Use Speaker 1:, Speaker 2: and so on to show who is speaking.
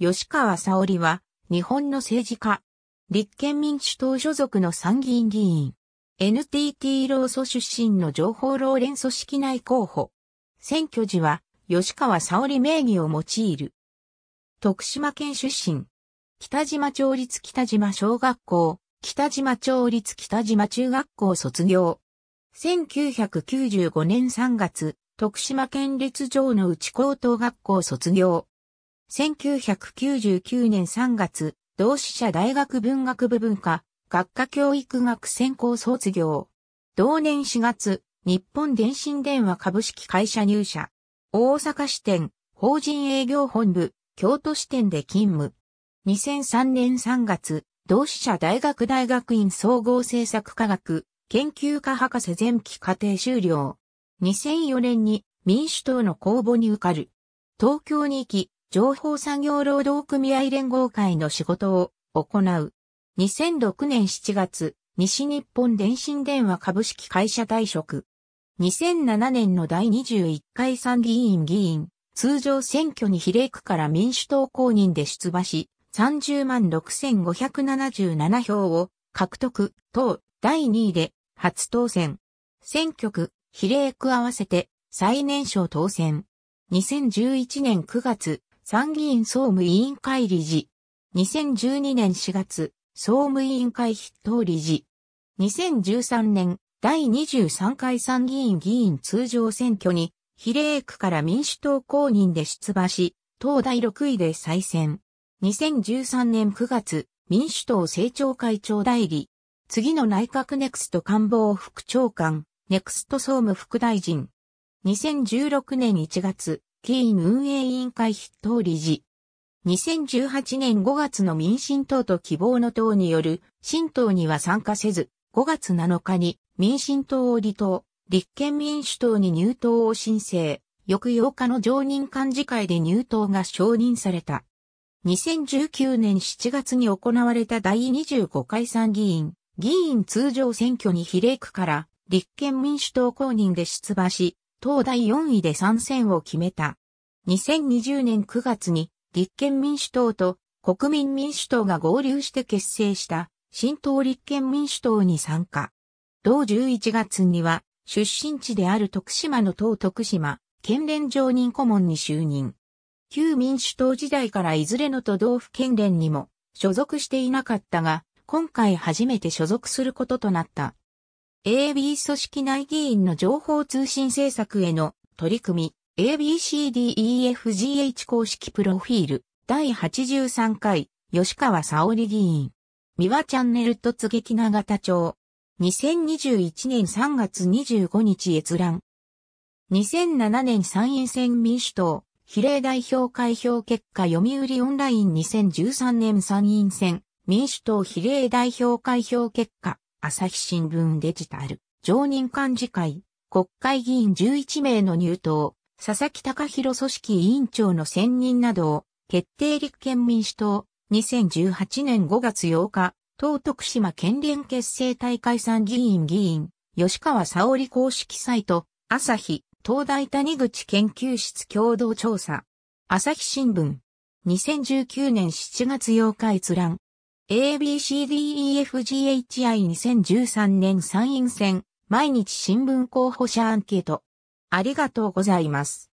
Speaker 1: 吉川沙織は、日本の政治家。立憲民主党所属の参議院議員。NTT 労組出身の情報労連組織内候補。選挙時は、吉川沙織名義を用いる。徳島県出身。北島町立北島小学校、北島町立北島中学校卒業。1995年3月、徳島県立城の内高等学校卒業。1999年3月、同志社大学文学部文化、学科教育学専攻卒業。同年4月、日本電信電話株式会社入社。大阪支店、法人営業本部、京都支店で勤務。2003年3月、同志社大学大学院総合政策科学、研究科博士前期課程修了。2004年に民主党の公募に受かる。東京に行き、情報産業労働組合連合会の仕事を行う。2006年7月、西日本電信電話株式会社退職。2007年の第21回参議院議員、通常選挙に比例区から民主党公認で出馬し、30万6577票を獲得、党第2位で初当選。選挙区、比例区合わせて最年少当選。2011年9月、参議院総務委員会理事。2012年4月、総務委員会筆頭理事。2013年、第23回参議院議員通常選挙に、比例区から民主党公認で出馬し、党第6位で再選。2013年9月、民主党政調会長代理。次の内閣ネクスト官房副長官、ネクスト総務副大臣。2016年1月、議員運営委員会筆頭理事。2018年5月の民進党と希望の党による新党には参加せず、5月7日に民進党を離党、立憲民主党に入党を申請、翌8日の常任幹事会で入党が承認された。2019年7月に行われた第25回参議院、議員通常選挙に比例区から立憲民主党公認で出馬し、東大4位で参戦を決めた。2020年9月に立憲民主党と国民民主党が合流して結成した新党立憲民主党に参加。同11月には出身地である徳島の党徳島県連常任顧問に就任。旧民主党時代からいずれの都道府県連にも所属していなかったが、今回初めて所属することとなった。AB 組織内議員の情報通信政策への取り組み ABCDEFGH 公式プロフィール第83回吉川沙織議員三輪チャンネル突撃長田町2021年3月25日閲覧2007年参院選民主党比例代表開票結果読売オンライン2013年参院選民主党比例代表開票結果朝日新聞デジタル、常任幹事会、国会議員11名の入党、佐々木隆弘組織委員長の選任などを、決定立憲民主党、2018年5月8日、党徳島県連結成大会参議院議員、吉川沙織公式サイト、朝日、東大谷口研究室共同調査。朝日新聞。2019年7月8日閲覧。ABCDEFGHI2013 年参院選、毎日新聞候補者アンケート。ありがとうございます。